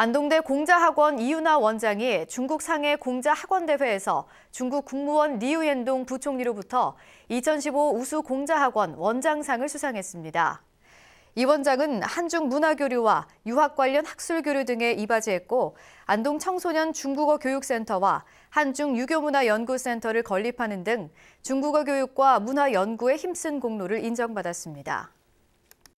안동대 공자학원 이윤아 원장이 중국 상해 공자학원대회에서 중국 국무원 리우옌동 부총리로부터 2015 우수 공자학원 원장상을 수상했습니다. 이 원장은 한중 문화교류와 유학 관련 학술교류 등에 이바지했고 안동 청소년 중국어 교육센터와 한중 유교문화연구센터를 건립하는 등 중국어 교육과 문화연구에 힘쓴 공로를 인정받았습니다.